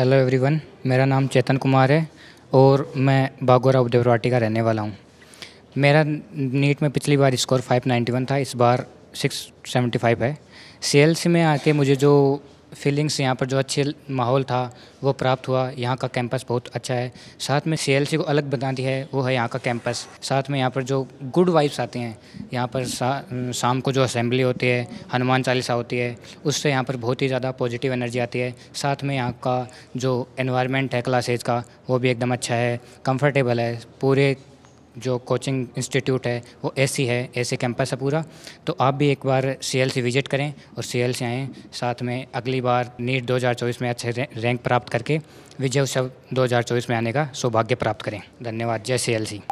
hello everyone मेरा नाम चेतन कुमार है और मैं बागोरा उपदेवराटी का रहने वाला हूँ मेरा नीट में पिछली बार स्कोर 591 था इस बार 675 है सी में आके मुझे जो फीलिंग्स यहाँ पर जो अच्छे माहौल था वो प्राप्त हुआ यहाँ का कैंपस बहुत अच्छा है साथ में सी को अलग बनाती है वो है यहाँ का कैंपस साथ में यहाँ पर जो गुड वाइब्स आते हैं यहाँ पर सा, शाम को जो असेंबली होती है हनुमान चालीसा होती है उससे यहाँ पर बहुत ही ज़्यादा पॉजिटिव एनर्जी आती है साथ में यहाँ का जो एनवायरमेंट है क्लासेज का वो भी एकदम अच्छा है कम्फर्टेबल है पूरे जो कोचिंग इंस्टीट्यूट है वो ऐसी है ऐसे कैंपस है पूरा तो आप भी एक बार सी विज़िट करें और सी एल आएँ साथ में अगली बार नीट 2024 में अच्छे रैंक प्राप्त करके विजय उत्सव 2024 में आने का सौभाग्य प्राप्त करें धन्यवाद जय सी